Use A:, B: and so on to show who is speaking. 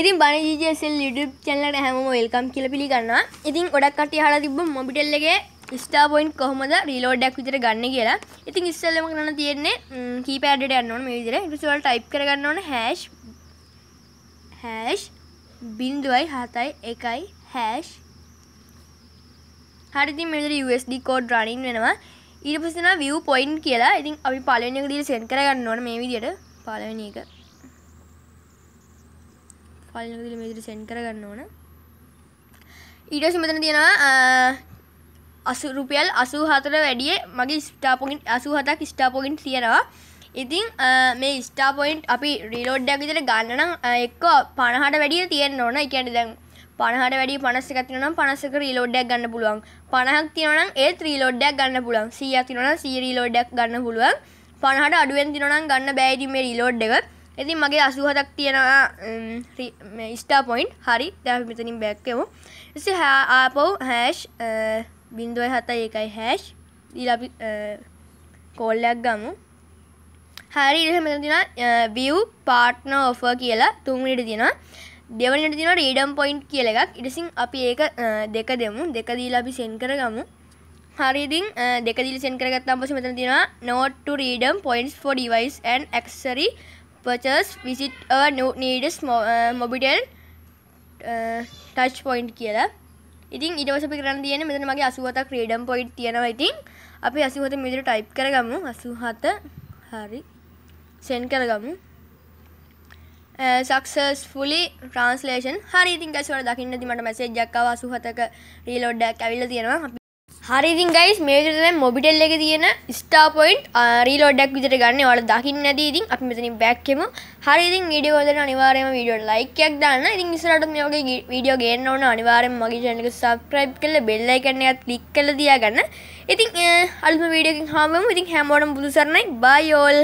A: ඉතින් බනජීජසෙල් YouTube චැනලට හැමෝම welcome කියලා පිළිගන්නවා. ඉතින් ගොඩක් කට්ටිය අහලා තිබ්බ මොබිටෙල් එකේ ස්ටා පොයින්ට් කොහොමද රීලෝඩ් එකක් විතර ගන්න කියලා. ඉතින් ඉස්සෙල්ලම කරන්න තියෙන්නේ කීපෑඩ් එකට යන්න ඕන මේ විදිහට. ඊට පස්සේ ඔයාලා ටයිප් කරගන්න ඕන hash hash 0.71 hash හරිතින් මෙතන USD කෝඩ් රනින් වෙනවා ඊට පස්සේ තියෙනවා view point කියලා. ඉතින් අපි පළවෙනි එක දිහා සෙන්ඩ් කරගන්න ඕන මේ විදියට පළවෙනි එක. පලින දිල මේදිරි සෙන් කරගන්න ඕන ඊටස් මෙතන තියෙනවා අසු රුපියල් අසූ හතර වැඩිය මගේ ස්ටාපොගින් අසූ හතක් ස්ටාපොගින් තියෙනවා ඉතින් මේ ස්ටා පොයින්් අපි රිලෝඩ්ඩයක් විතර ගන්නනම් එක්ක පණහට වැඩිය තියෙන්න්න ඕන එකැට දැන් පණහට වැඩි පනස්ස එකතිනම් පනසක රිලෝඩ්ඩයක් ගන්න පුළුවන් පණහක් තිනනම් ඒ ත්‍රීලෝඩ්ඩයක් ගන්න පුළුවන් සිය තිනන සීරීලෝඩ්ඩක් ගන්න පුළුවන් පණහට අඩුවෙන් තිනනම් ගන්න බෑඩීම රිලෝඩ් එකත් ඉතින් මගේ අසුහතක් තියෙනවා ස්ටා පොයින්් හරි දැ මෙතනින් බැක්කෙමු එසි ආපව් හැෂ් බින්දුවයි හත ඒකයි හැෂ් දීලි කෝල්ලයක් ගමු හරි ඉහ මෙතින බියව් පාට්න ඔෆ කියලා තුන්ට තියෙනවා දෙවනට තින රීඩම් පොයින්් කියල එකක් ඉඩසින් අපි ඒක දෙක දෙමු දෙක දීලා අපි සෙන් කර ගමු හරිදි දෙකදිලි සෙන් කරගත්තාම් පස මෙතන තින නෝට්ට redeem points for devices and accessory purchase visit a new nearest Mobitel touch point කියලා ඉතින් ඉටවස පිරන්න තියෙන මෙතන මගේ අසුවතක් ක්‍රීඩම් පොයිට් තියෙනවා ඉතින් අපි අසුහත මිදිර ටයිප් කරගමු අසුහත හරි සෙන් කරගමු සක්සස්ෆුලි uh, ට්‍රන්ස්ලේෂන් හරි ඉතින් ගැස්වට දකින්න දිමට මැසේජ්ජක්කාව අසුහතක රීලෝඩ්ඩක් ඇවිල්ල තියෙනවා හරිදින් ගයිස් මේතරම මොබිටෙල් එක තියෙන ස්ටාපොයින්් රීලෝඩක් විතර ගන්න වල දකින්න ඇදීතින් අපි මෙතනින් බැක්කෙම හරිදින් වීඩියෝදන අනිවාරයම වීඩියෝ ලයිකයක් දාන්න ඉතින් ඉසරට මේෝගේ වීඩියෝ ගේන්න ඕන අනිවාරෙන් මගේ ජනක සබස්ක්‍රයිබ් කල බෙල්ලයි කරන්නත් ලික් කල දියගන්න ඉතින් අල්ම වීඩියකින් හාමම ඉතින් හැමෝටම් බුදුසරණයි බයිෝල්